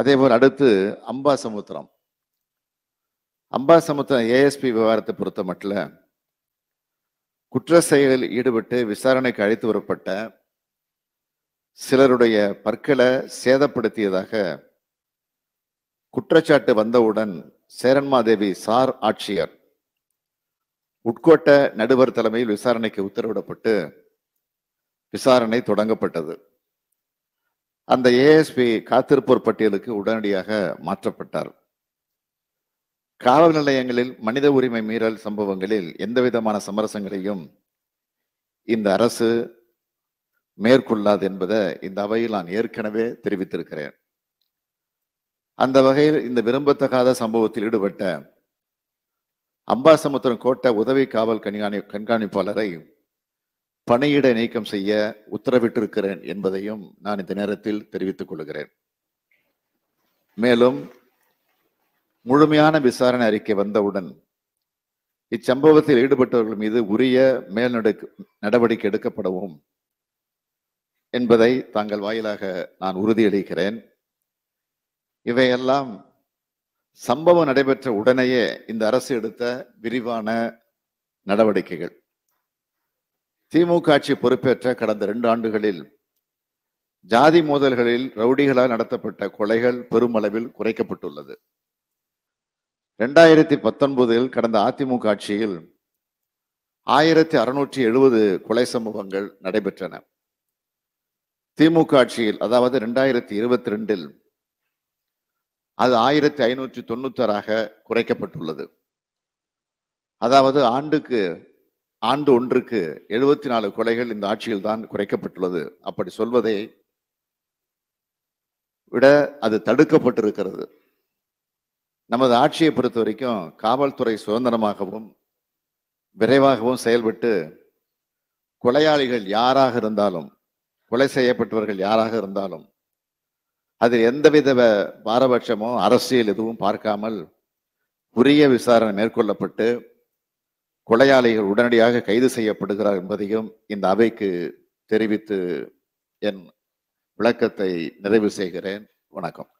அதே போல் அடுத்து அம்பா சமுத்திரம் அம்பா சமுத்திரம் ஏஎஸ்பி விவகாரத்தை பொறுத்த மட்டும் குற்ற செயலில் ஈடுபட்டு விசாரணைக்கு அழைத்து வரப்பட்ட சிலருடைய பற்களை சேதப்படுத்தியதாக குற்றச்சாட்டு வந்தவுடன் சேரன்மாதேவி சார் ஆட்சியர் உட்கோட்ட நடுவர் தலைமையில் விசாரணைக்கு உத்தரவிடப்பட்டு விசாரணை தொடங்கப்பட்டது அந்த ஏஎஸ்பி காத்திருப்போர் பட்டியலுக்கு உடனடியாக மாற்றப்பட்டார் காவல் நிலையங்களில் மனித உரிமை மீறல் சம்பவங்களில் எந்த விதமான சமரசங்களையும் இந்த அரசு மேற்கொள்ளாது என்பதை இந்த அவையில் நான் ஏற்கனவே தெரிவித்திருக்கிறேன் அந்த வகையில் இந்த விரும்பத்தகாத சம்பவத்தில் ஈடுபட்ட அம்பாசமுத்திரம் கோட்டை உதவி காவல் கண்காணி கண்காணிப்பாளரை பணியிட நீக்கம் செய்ய உத்தரவிட்டிருக்கிறேன் என்பதையும் நான் இந்த நேரத்தில் தெரிவித்துக் கொள்கிறேன் மேலும் முழுமையான விசாரணை அறிக்கை வந்தவுடன் இச்சம்பவத்தில் ஈடுபட்டவர்கள் மீது உரிய மேல்நடுக்கு நடவடிக்கை எடுக்கப்படவும் என்பதை தாங்கள் வாயிலாக நான் உறுதியளிக்கிறேன் இவையெல்லாம் சம்பவம் நடைபெற்ற உடனேயே இந்த அரசு எடுத்த விரிவான நடவடிக்கைகள் திமுக ஆட்சி பொறுப்பேற்ற கடந்த ரெண்டு ஆண்டுகளில் ஜாதி மோதல்களில் ரவுடிகளால் நடத்தப்பட்ட கொலைகள் பெருமளவில் குறைக்கப்பட்டுள்ளது ரெண்டாயிரத்தி பத்தொன்பதில் கடந்த அதிமுக ஆட்சியில் ஆயிரத்தி அறுநூற்றி எழுபது கொலை சம்பவங்கள் நடைபெற்றன திமுக ஆட்சியில் அதாவது ரெண்டாயிரத்தி இருபத்தி ரெண்டில் அது ஆயிரத்தி ஐநூற்றி தொண்ணூத்தாறாக குறைக்கப்பட்டுள்ளது அதாவது ஆண்டுக்கு ஆண்டு ஒன்றுக்கு எழுபத்தி நாலு கொலைகள் இந்த ஆட்சியில் தான் குறைக்கப்பட்டுள்ளது அப்படி சொல்வதை விட அது தடுக்கப்பட்டிருக்கிறது நமது ஆட்சியை பொறுத்த வரைக்கும் காவல்துறை சுதந்திரமாகவும் விரைவாகவும் செயல்பட்டு கொலையாளிகள் யாராக இருந்தாலும் கொலை செய்யப்பட்டவர்கள் யாராக இருந்தாலும் அதில் எந்தவித பாரபட்சமோ அரசியல் எதுவும் பார்க்காமல் உரிய விசாரணை மேற்கொள்ளப்பட்டு கொலையாளிகள் உடனடியாக கைது செய்யப்படுகிறார் என்பதையும் இந்த அவைக்கு தெரிவித்து என் விளக்கத்தை நிறைவு செய்கிறேன் வணக்கம்